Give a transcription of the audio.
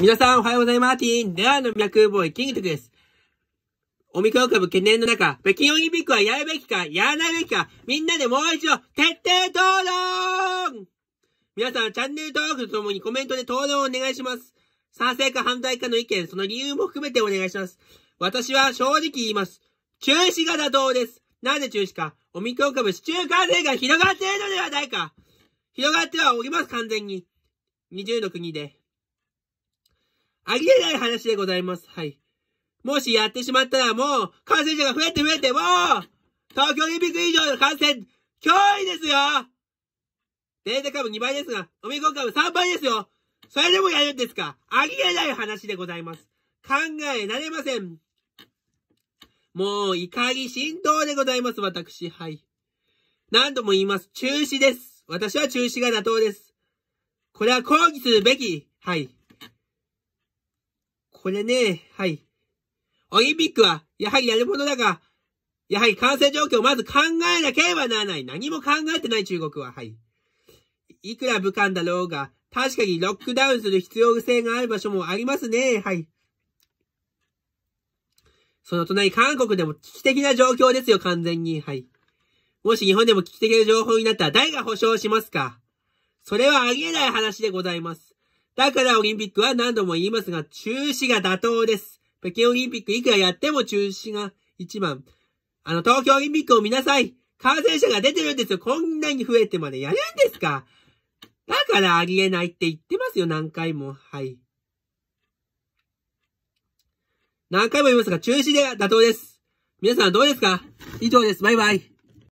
皆さんおはようございます。ティン、ではの脈ボーイ、キングトクです。オミクロン株懸念の中、北京オリンピックはやるべきか、やらないべきか、みんなでもう一度、徹底討論皆さん、チャンネル登録とともにコメントで討論をお願いします。賛成か反対かの意見、その理由も含めてお願いします。私は正直言います。中止が妥当です。なぜ中止か、オミクロン株市中感染が広がっているのではないか。広がってはおります、完全に。20の国で。ありえない話でございます。はい。もしやってしまったらもう、感染者が増えて増えて、もう、東京オリンピック以上の感染、脅威ですよデータ株2倍ですが、オミクロン株3倍ですよそれでもやるんですかありえない話でございます。考えられません。もう怒り浸透でございます、私。はい。何度も言います。中止です。私は中止が妥当です。これは抗議するべき。はい。これね、はい。オリンピックは、やはりやるものだが、やはり感染状況をまず考えなければならない。何も考えてない中国は、はい。いくら武漢だろうが、確かにロックダウンする必要性がある場所もありますね。はい。その隣、韓国でも危機的な状況ですよ、完全に。はい。もし日本でも危機的な情報になったら誰が保証しますかそれはありえない話でございます。だからオリンピックは何度も言いますが、中止が妥当です。北京オリンピックいくらやっても中止が一番。あの、東京オリンピックを見なさい。感染者が出てるんですよ。こんなに増えてまでやるんですか。だからありえないって言ってますよ、何回も。はい。何回も言いますが、中止で妥当です。皆さんどうですか以上です。バイバイ。